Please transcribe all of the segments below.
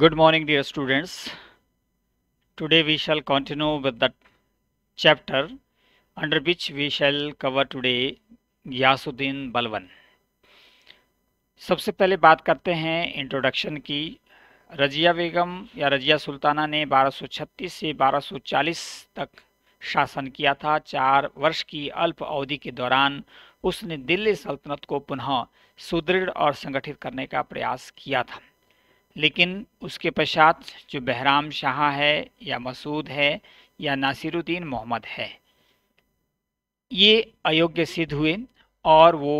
good morning dear students today we shall continue with the chapter under which we shall cover today Ghiyasuddin बलवन सबसे पहले बात करते हैं इंट्रोडक्शन की रजिया बेगम या रजिया सुल्ताना ने 1236 से 1240 तक शासन किया था चार वर्ष की अल्प अवधि के दौरान उसने दिल्ली सल्तनत को पुनः सुदृढ़ और संगठित करने का प्रयास किया था लेकिन उसके पश्चात जो बहराम शाह है या मसूद है या नासिरुद्दीन मोहम्मद है ये अयोग्य सिद्ध हुए और वो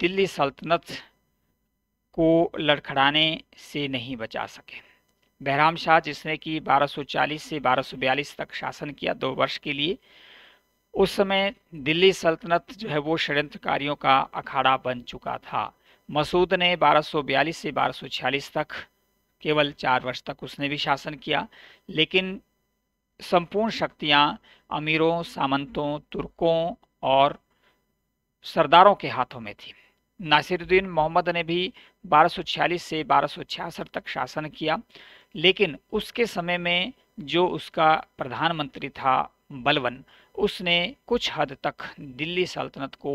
दिल्ली सल्तनत को लड़खड़ाने से नहीं बचा सके बहराम शाह जिसने कि 1240 से 1242 तक शासन किया दो वर्ष के लिए उस समय दिल्ली सल्तनत जो है वो षड्यंत्रकारियों का अखाड़ा बन चुका था मसूद ने 1242 से 1246 तक केवल चार वर्ष तक उसने भी शासन किया लेकिन संपूर्ण शक्तियां अमीरों सामंतों तुर्कों और सरदारों के हाथों में थी नासिरुद्दीन मोहम्मद ने भी 1246 से बारह तक शासन किया लेकिन उसके समय में जो उसका प्रधानमंत्री था बलवन उसने कुछ हद तक दिल्ली सल्तनत को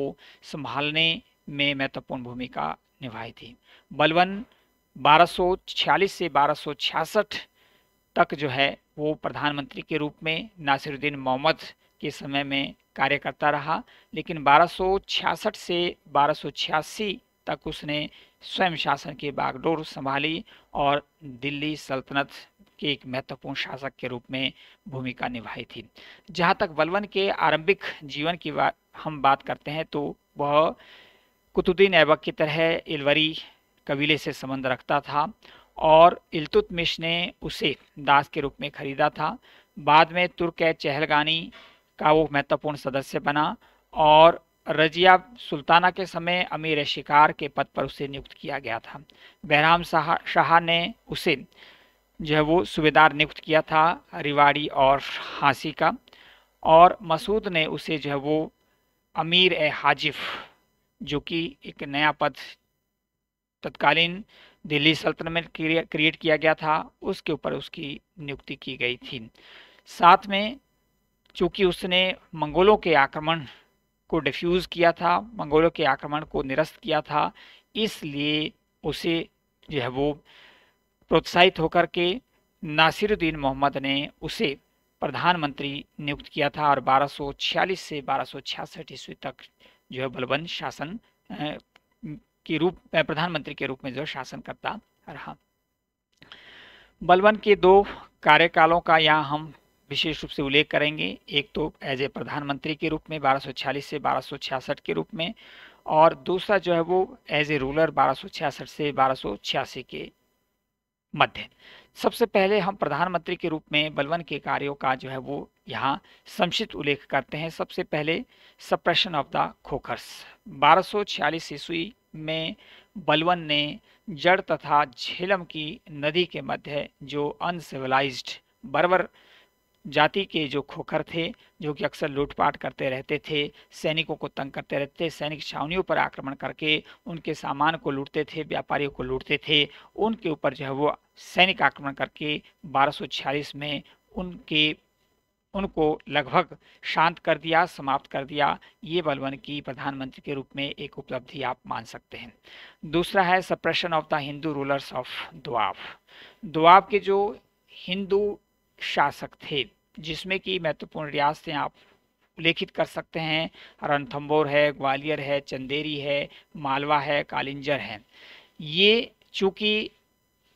संभालने में महत्वपूर्ण भूमिका निभाई थी बलवन 1246 से 1266 तक जो है वो प्रधानमंत्री के रूप में नासिरुद्दीन मोहम्मद के समय में कार्य करता रहा लेकिन 1266 से बारह तक उसने स्वयं शासन की बागडोर संभाली और दिल्ली सल्तनत के एक महत्वपूर्ण शासक के रूप में भूमिका निभाई थी जहाँ तक बलवन के आरंभिक जीवन की बात हम बात करते हैं तो वह कुतुद्दीन ऐबक की तरह इलवरी कबीले से संबंध रखता था और इल्तुतमिश ने उसे दास के रूप में खरीदा था बाद में तुर्क चहलगानी का वो महत्वपूर्ण सदस्य बना और रजिया सुल्ताना के समय अमीर शिकार के पद पर उसे नियुक्त किया गया था बहराम शाह शाह ने उसे जो है वो सूबेदार नियुक्त किया था रिवाड़ी और हाँसी का और मसूद ने उसे जो है वो अमीर ए हाजिफ जो कि एक नया पद तत्कालीन दिल्ली सल्तनत में क्रिएट किया गया था उसके ऊपर उसकी नियुक्ति की गई थी साथ में चूंकि उसने मंगोलों के आक्रमण को डिफ्यूज़ किया था मंगोलों के आक्रमण को निरस्त किया था इसलिए उसे जो है वो प्रोत्साहित होकर के नासिरुद्दीन मोहम्मद ने उसे प्रधानमंत्री नियुक्त किया था और 1246 से 1266 ईस्वी तक जो है बलबन शासन के रूप में प्रधानमंत्री के रूप में जो शासन करता रहा बलवन के दो कार्यकालों का यहाँ हम विशेष रूप से उल्लेख करेंगे एक तो एज ए प्रधानमंत्री के रूप में 1246 से 1266 के रूप में और दूसरा जो है वो एज ए रूलर 1266 से बारह के मध्य सबसे पहले हम प्रधानमंत्री के रूप में बलवन के कार्यों का जो है वो यहाँ संक्षिप्त उल्लेख करते हैं सबसे पहले सप्रेशन ऑफ द खोखर्स 1246 ईस्वी में बलवन ने जड़ तथा झेलम की नदी के मध्य जो अनसिविलाइज बर्बर जाति के जो खोखर थे जो कि अक्सर लूटपाट करते रहते थे सैनिकों को तंग करते रहते थे सैनिक छावनियों पर आक्रमण करके उनके सामान को लूटते थे व्यापारियों को लूटते थे उनके ऊपर जो है वो सैनिक आक्रमण करके 1246 में उनके उनको लगभग शांत कर दिया समाप्त कर दिया ये बलवन की प्रधानमंत्री के रूप में एक उपलब्धि आप मान सकते हैं दूसरा है suppression of the Hindu rulers of Doab Doab के जो हिंदू शासक थे जिसमें कि महत्वपूर्ण रियासतें आप उल्लेखित कर सकते हैं रणथम्बोर है ग्वालियर है चंदेरी है मालवा है कालिंजर है ये चूँकि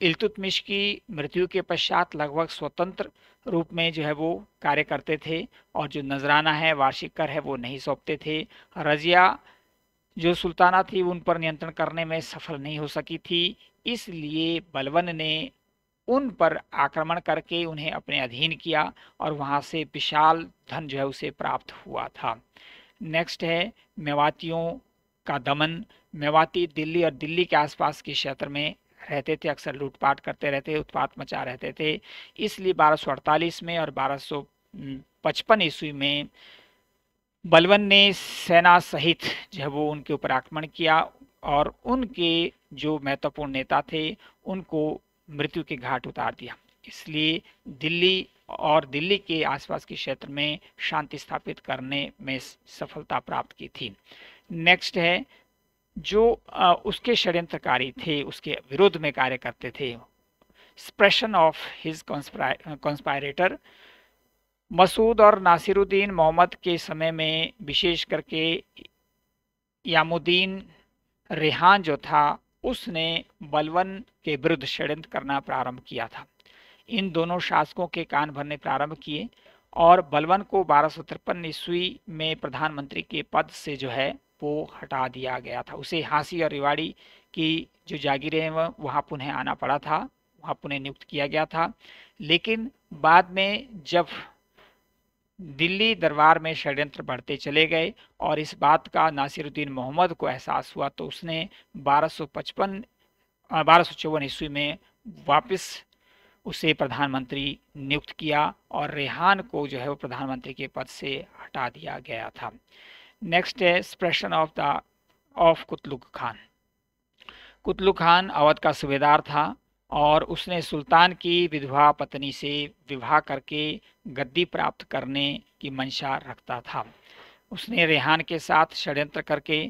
इल्तुतमिश की मृत्यु के पश्चात लगभग स्वतंत्र रूप में जो है वो कार्य करते थे और जो नजराना है वार्षिक कर है वो नहीं सौंपते थे रजिया जो सुल्ताना थी उन पर नियंत्रण करने में सफल नहीं हो सकी थी इसलिए बलवन ने उन पर आक्रमण करके उन्हें अपने अधीन किया और वहाँ से विशाल धन जो है उसे प्राप्त हुआ था नेक्स्ट है मेवातियों का दमन मेवाती दिल्ली और दिल्ली के आसपास के क्षेत्र में रहते थे अक्सर लूटपाट करते रहते उत्पात मचा रहते थे इसलिए 1248 में और 1255 ईस्वी में बलवन ने सेना सहित जो है वो उनके ऊपर आक्रमण किया और उनके जो महत्वपूर्ण नेता थे उनको मृत्यु के घाट उतार दिया इसलिए दिल्ली और दिल्ली के आसपास के क्षेत्र में शांति स्थापित करने में सफलता प्राप्त की थी नेक्स्ट है जो उसके षड्यंत्रकारी थे उसके विरोध में कार्य करते थे suppression of his conspirator Masud और नासिरुद्दीन मोहम्मद के समय में विशेष करके यामुद्दीन रेहान जो था उसने बलवन के विरुद्ध षड्यंत्र करना प्रारंभ किया था इन दोनों शासकों के कान भरने प्रारंभ किए और बलवन को बारह ईस्वी में प्रधानमंत्री के पद से जो है को हटा दिया गया था उसे हाँसी और रिवाड़ी की जो जागीरें हैं वह वहाँ पुनः आना पड़ा था वहाँ पुनः नियुक्त किया गया था लेकिन बाद में जब दिल्ली दरबार में षड्यंत्र बढ़ते चले गए और इस बात का नासिरुद्दीन मोहम्मद को एहसास हुआ तो उसने 1255 बारह ईस्वी में वापस उसे प्रधानमंत्री नियुक्त किया और रेहान को जो है वो प्रधानमंत्री के पद से हटा दिया गया था नेक्स्ट है suppression of the of Qutlugh Khan Qutlugh Khan Awadh का सूबेदार था और उसने सुल्तान की विधवा पत्नी से विवाह करके गद्दी प्राप्त करने की मंशा रखता था उसने रेहान के साथ षड्यंत्र करके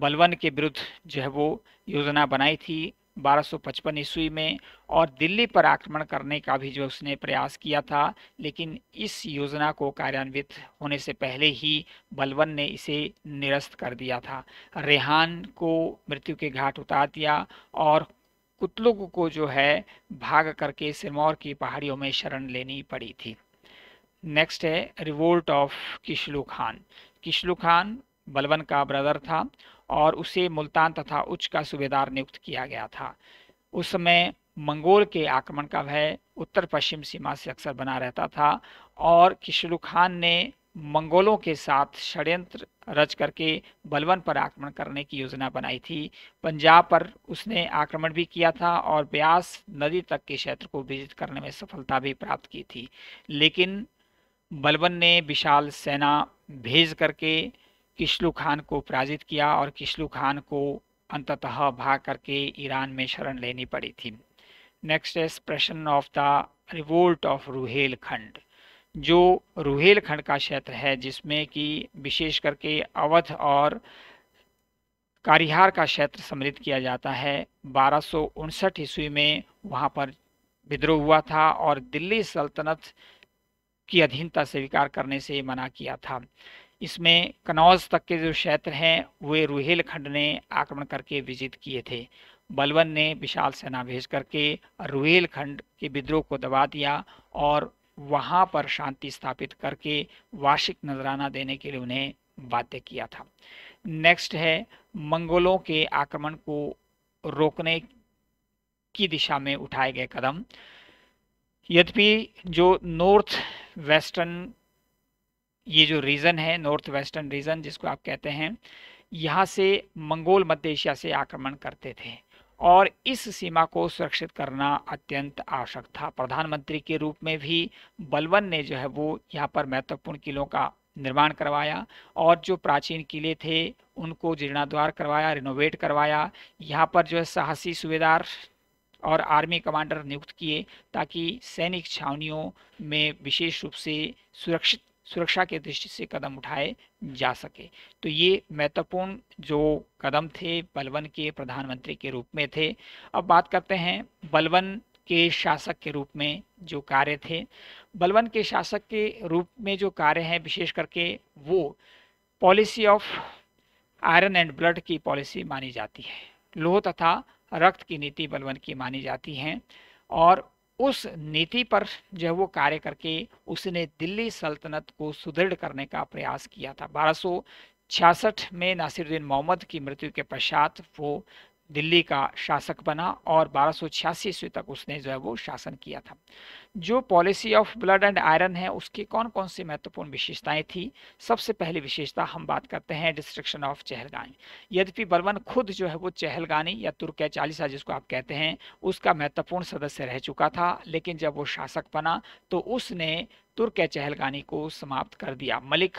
बलवन के विरुद्ध जो है वो योजना बनाई थी 1255 ईस्वी में और दिल्ली पर आक्रमण करने का भी जो उसने प्रयास किया था लेकिन इस योजना को कार्यान्वित होने से पहले ही बलवन ने इसे निरस्त कर दिया था रेहान को मृत्यु के घाट उतार दिया और कुतलुग को जो है भाग करके सिरमौर की पहाड़ियों में शरण लेनी पड़ी थी नेक्स्ट है रिवोल्ट ऑफ किशलू खान किशलू खान बलवन का ब्रदर था और उसे मुल्तान तथा उच्च का सूबेदार नियुक्त किया गया था उस समय मंगोल के आक्रमण का भय उत्तर पश्चिम सीमा से अक्सर बना रहता था और किशलू खान ने मंगोलों के साथ षड्यंत्र रच करके बलवन पर आक्रमण करने की योजना बनाई थी पंजाब पर उसने आक्रमण भी किया था और ब्यास नदी तक के क्षेत्र को विजित करने में सफलता भी प्राप्त की थी लेकिन बलवन ने विशाल सेना भेज करके किशलू खान को पराजित किया और किशलू खान को अंततः भाग करके ईरान में शरण लेनी पड़ी थी next expression of the revolt of Rohilkhand जो रुहेलखंड का क्षेत्र है जिसमें कि विशेष करके अवध और कारिहार का क्षेत्र सम्मिलित किया जाता है बारह ईस्वी में वहाँ पर विद्रोह हुआ था और दिल्ली सल्तनत की अधीनता स्वीकार करने से मना किया था इसमें कनौज तक के जो क्षेत्र हैं वे खंड ने आक्रमण करके विजित किए थे बलवन ने विशाल सेना भेज करके खंड के विद्रोह को दबा दिया और वहाँ पर शांति स्थापित करके वार्षिक नजराना देने के लिए उन्हें बाध्य किया था नेक्स्ट है मंगोलों के आक्रमण को रोकने की दिशा में उठाए गए कदम यद्यपि जो नॉर्थ वेस्टर्न ये जो रीजन है नॉर्थ वेस्टर्न रीजन जिसको आप कहते हैं यहाँ से मंगोल मध्य एशिया से आक्रमण करते थे और इस सीमा को सुरक्षित करना अत्यंत आवश्यक था प्रधानमंत्री के रूप में भी बलवन ने जो है वो यहाँ पर महत्वपूर्ण किलों का निर्माण करवाया और जो प्राचीन किले थे उनको जीर्णाद्वार करवाया रिनोवेट करवाया यहाँ पर जो है साहसी सूबेदार और आर्मी कमांडर नियुक्त किए ताकि सैनिक छावनियों में विशेष रूप से सुरक्षित सुरक्षा के दृष्टि से कदम उठाए जा सके तो ये महत्वपूर्ण जो कदम थे बलवन के प्रधानमंत्री के रूप में थे अब बात करते हैं बलवन के शासक के रूप में जो कार्य थे बलवन के शासक के रूप में जो कार्य हैं विशेष करके वो policy of iron and blood की पॉलिसी मानी जाती है लोह तथा रक्त की नीति बलवन की मानी जाती है और उस नीति पर जो है वो कार्य करके उसने दिल्ली सल्तनत को सुदृढ़ करने का प्रयास किया था बारह छियासठ में नासिरुद्दीन मोहम्मद की मृत्यु के पश्चात वो दिल्ली का शासक बना और बारह सौ ईस्वी तक उसने जो है वो शासन किया था जो policy of blood and iron है उसकी कौन कौन सी महत्वपूर्ण विशेषताएं थी सबसे पहली विशेषता हम बात करते हैं डिस्ट्रक्शन ऑफ चहलगानी यद्यपि बर्मन खुद जो है वो चहलगानी या तुर्क चालीसा जिसको आप कहते हैं उसका महत्वपूर्ण सदस्य रह चुका था लेकिन जब वो शासक बना तो उसने तुर्क चहलगानी को समाप्त कर दिया मलिक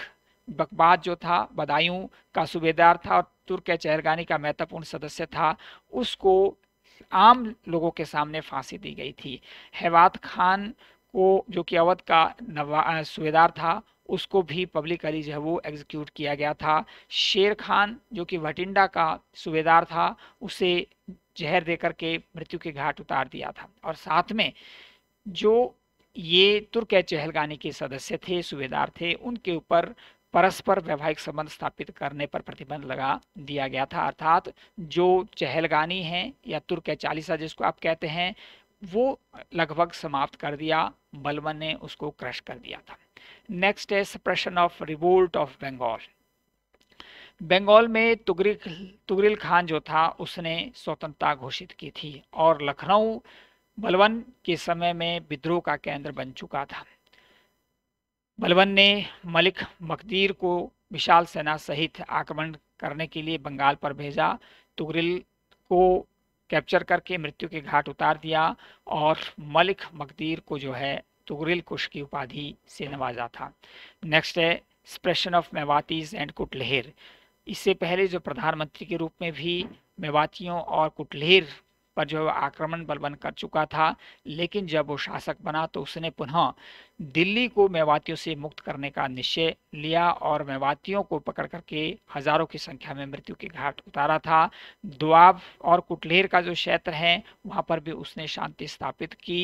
बकबाद जो था बदायूं का सूबेदार था और तुर्क चहरगानी का महत्वपूर्ण सदस्य था उसको आम लोगों के सामने फांसी दी गई थी हैवात खान को जो कि अवध का नवा सूबेदार था उसको भी पब्लिकली जो है वो एग्जीक्यूट किया गया था शेर खान जो कि भटिंडा का सूबेदार था उसे जहर देकर के मृत्यु के घाट उतार दिया था और साथ में जो ये तुर्क चहलगानी के सदस्य थे सूबेदार थे उनके ऊपर परस्पर वैवाहिक संबंध स्थापित करने पर प्रतिबंध लगा दिया गया था अर्थात जो चहलगानी हैं या तुर्क चालीसा जिसको आप कहते हैं वो लगभग समाप्त कर दिया बलवन ने उसको क्रश कर दिया था नेक्स्ट है suppression of revolt of Bengal Bengal में तुगरिल तुगरिल खान जो था उसने स्वतंत्रता घोषित की थी और लखनऊ बलवन के समय में विद्रोह का केंद्र बन चुका था बलवन ने मलिक मकदीर को विशाल सेना सहित आक्रमण करने के लिए बंगाल पर भेजा तुगरिल को कैप्चर करके मृत्यु के घाट उतार दिया और मलिक मकदीर को जो है तुगरिल कुश की उपाधि से नवाजा था नेक्स्ट है expression of Mewatis and Katehar इससे पहले जो प्रधानमंत्री के रूप में भी मेवातियों और कुटलहर पर जो है आक्रमण बलबन कर चुका था लेकिन जब वो शासक बना तो उसने पुनः दिल्ली को मेवातियों से मुक्त करने का निश्चय लिया और मेवातियों को पकड़ करके हजारों की संख्या में मृत्यु के घाट उतारा था दुआब और कुटलेर का जो क्षेत्र है वहाँ पर भी उसने शांति स्थापित की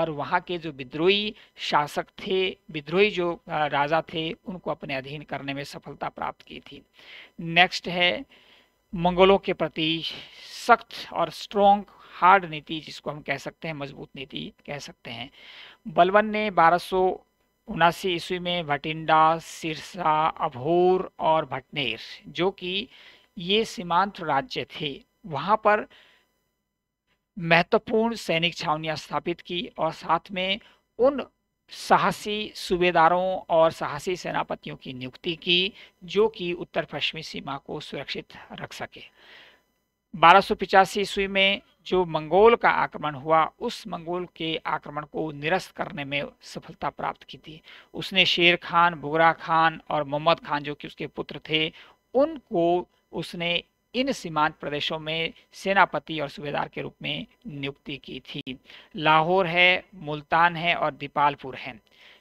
और वहाँ के जो विद्रोही शासक थे विद्रोही जो राजा थे उनको अपने अधीन करने में सफलता प्राप्त की थी नेक्स्ट है मंगोलों के प्रति सख्त और स्ट्रोंग हार्ड नीति जिसको हम कह सकते हैं मजबूत नीति कह सकते हैं बलवन ने बारह उनासी ईस्वी में भटिंडा सिरसा अभोर और भटनेर जो कि ये सीमांत राज्य थे वहाँ पर महत्वपूर्ण सैनिक छावनियाँ स्थापित की और साथ में उन साहसी सूबेदारों और साहसी सेनापतियों की नियुक्ति की जो कि उत्तर पश्चिमी सीमा को सुरक्षित रख सके बारह सौ पिचासी ईस्वी में जो मंगोल का आक्रमण हुआ उस मंगोल के आक्रमण को निरस्त करने में सफलता प्राप्त की थी उसने शेर खान बुगरा खान और मोहम्मद खान जो कि उसके पुत्र थे उनको उसने इन सीमांत प्रदेशों में सेनापति और सूबेदार के रूप में नियुक्ति की थी लाहौर है मुल्तान है और दीपालपुर है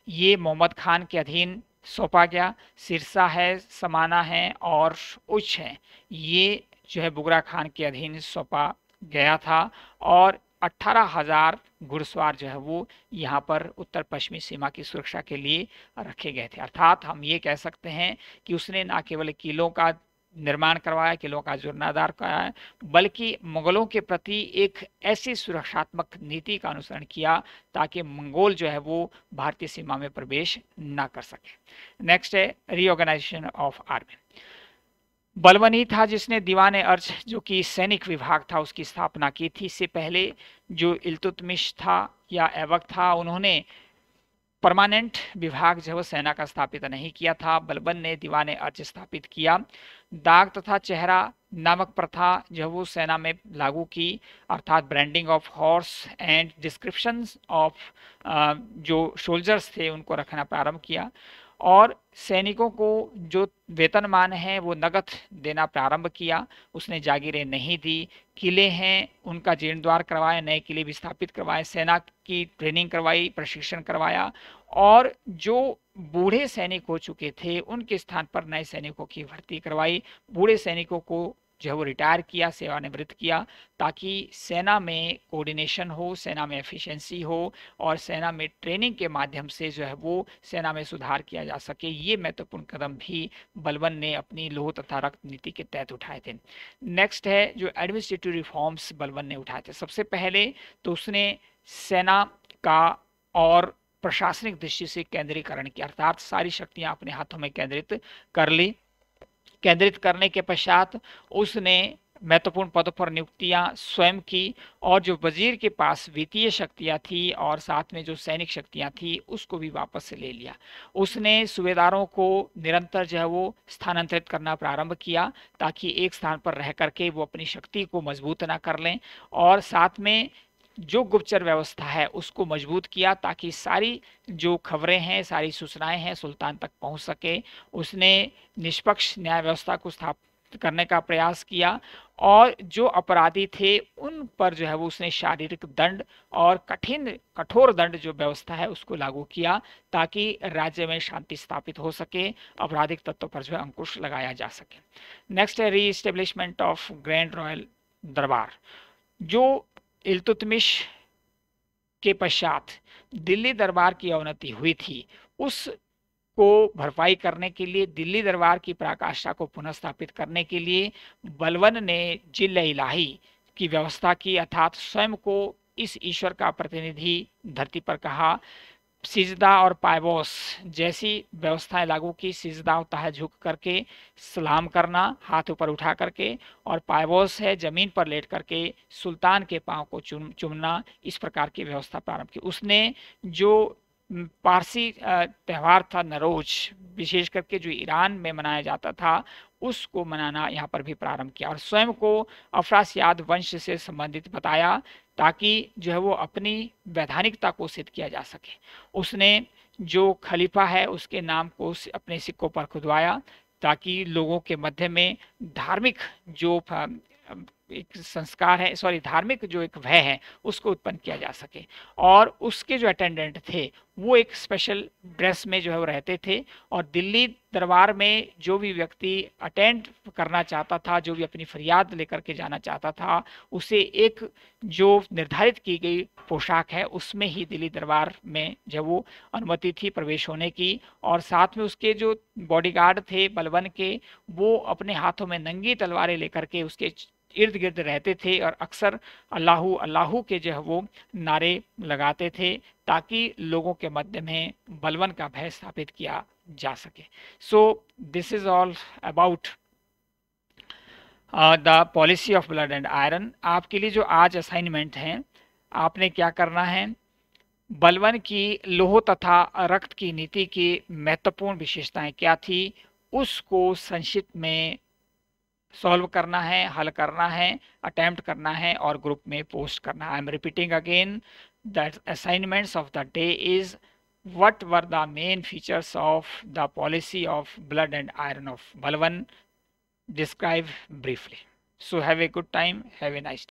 ये मोहम्मद खान के अधीन सौंपा गया सिरसा है समाना है और उच्च है ये जो है बुगरा खान के अधीन सौंपा गया था और अट्ठारह हजार घुड़सवार जो है वो यहाँ पर उत्तर पश्चिमी सीमा की सुरक्षा के लिए रखे गए थे अर्थात हम ये कह सकते हैं कि उसने ना केवल किलों का निर्माण करवाया किलों का जीर्णाधार कराया बल्कि मुगलों के प्रति एक ऐसी सुरक्षात्मक नीति का अनुसरण किया ताकि मंगोल जो है वो भारतीय सीमा में प्रवेश ना कर सके नेक्स्ट है रीऑर्गेनाइजेशन ऑफ आर्मी बलवनी था जिसने दीवान अर्ज जो कि सैनिक विभाग था उसकी स्थापना की थी इससे पहले जो इल्तुतमिश था या एवक था उन्होंने परमानेंट विभाग जो है वो सेना का स्थापित नहीं किया था बलबन ने दीवान अर्ज स्थापित किया दाग तथा चेहरा नामक प्रथा जो वो सेना में लागू की अर्थात branding of horse and descriptions of जो सोल्जर्स थे उनको रखना प्रारंभ किया और सैनिकों को जो वेतनमान है वो नगद देना प्रारंभ किया उसने जागीरें नहीं दी किले हैं उनका जीर्णद्वार करवाया नए किले भी स्थापित करवाए सेना की ट्रेनिंग करवाई प्रशिक्षण करवाया और जो बूढ़े सैनिक हो चुके थे उनके स्थान पर नए सैनिकों की भर्ती करवाई बूढ़े सैनिकों को जो है वो रिटायर किया सेवानिवृत्त किया ताकि सेना में कोऑर्डिनेशन हो सेना में एफिशिएंसी हो और सेना में ट्रेनिंग के माध्यम से जो है वो सेना में सुधार किया जा सके ये महत्वपूर्ण कदम भी बलवन ने अपनी लोह तथा रक्त नीति के तहत उठाए थे नेक्स्ट है जो एडमिनिस्ट्रेटिव रिफॉर्म्स बलवन ने उठाए थे सबसे पहले तो उसने सेना का और प्रशासनिक दृष्टि से केंद्रीकरण किया अर्थात सारी शक्तियां अपने हाथों में केंद्रित कर ली केंद्रित करने के पश्चात उसने महत्वपूर्ण पदों पर नियुक्तियां स्वयं की और जो वजीर के पास वित्तीय शक्तियां थी और साथ में जो सैनिक शक्तियां थी उसको भी वापस से ले लिया उसने सूबेदारों को निरंतर जो है वो स्थानांतरित करना प्रारंभ किया ताकि एक स्थान पर रह करके वो अपनी शक्ति को मजबूत ना कर लें और साथ में जो गुप्तचर व्यवस्था है उसको मजबूत किया ताकि सारी जो खबरें हैं सारी सूचनाएं हैं सुल्तान तक पहुंच सके उसने निष्पक्ष न्याय व्यवस्था को स्थापित करने का प्रयास किया और जो अपराधी थे उन पर जो है वो उसने शारीरिक दंड और कठिन कठोर दंड जो व्यवस्था है उसको लागू किया ताकि राज्य में शांति स्थापित हो सके आपराधिक तत्व पर जो है अंकुश लगाया जा सके नेक्स्ट है री ऑफ ग्रैंड रॉयल दरबार जो इल्तुतमिश के पश्चात दिल्ली दरबार की अवनति हुई थी उस को भरपाई करने के लिए दिल्ली दरबार की पराकाष्ठा को पुनर्स्थापित करने के लिए बलवन ने जिल इलाही की व्यवस्था की अर्थात स्वयं को इस ईश्वर का प्रतिनिधि धरती पर कहा सिजदा और पायबोस जैसी व्यवस्थाएं लागू की सिजदा होता है झुक करके सलाम करना हाथ ऊपर उठा करके और पायबोस है जमीन पर लेट करके सुल्तान के पाँव को चुम चुमना इस प्रकार की व्यवस्था प्रारंभ की उसने जो पारसी त्यौहार था नरोज विशेष करके जो ईरान में मनाया जाता था उसको मनाना यहाँ पर भी प्रारंभ किया और स्वयं को अफरासियाद वंश से संबंधित बताया ताकि जो है वो अपनी वैधानिकता को सिद्ध किया जा सके उसने जो खलीफा है उसके नाम को अपने सिक्कों पर खुदवाया ताकि लोगों के मध्य में धार्मिक जो एक संस्कार है सॉरी धार्मिक जो एक भय है उसको उत्पन्न किया जा सके और उसके जो अटेंडेंट थे वो एक स्पेशल ड्रेस में जो है वो रहते थे और दिल्ली दरबार में जो भी व्यक्ति अटेंड करना चाहता था जो भी अपनी फरियाद लेकर के जाना चाहता था उसे एक जो निर्धारित की गई पोशाक है उसमें ही दिल्ली दरबार में जब वो अनुमति थी प्रवेश होने की और साथ में उसके जो बॉडीगार्ड थे बलवन के वो अपने हाथों में नंगी तलवारें लेकर के उसके इर्द गिर्द रहते थे और अक्सर अल्लाह अल्लाह के जो है वो नारे लगाते थे ताकि लोगों के मध्य में बलवन का भय स्थापित किया जा सके so this is all about the policy of blood and iron आपके लिए जो आज असाइनमेंट है आपने क्या करना है बलवन की लोह तथा रक्त की नीति की महत्वपूर्ण विशेषताएं क्या थी उसको संक्षिप्त में सॉल्व करना है हल करना है अटैम्प्ट करना है और ग्रुप में पोस्ट करना I am repeating again the assignments of the day is what were the main features of the policy of blood and iron of Balban describe briefly so have a good time have a nice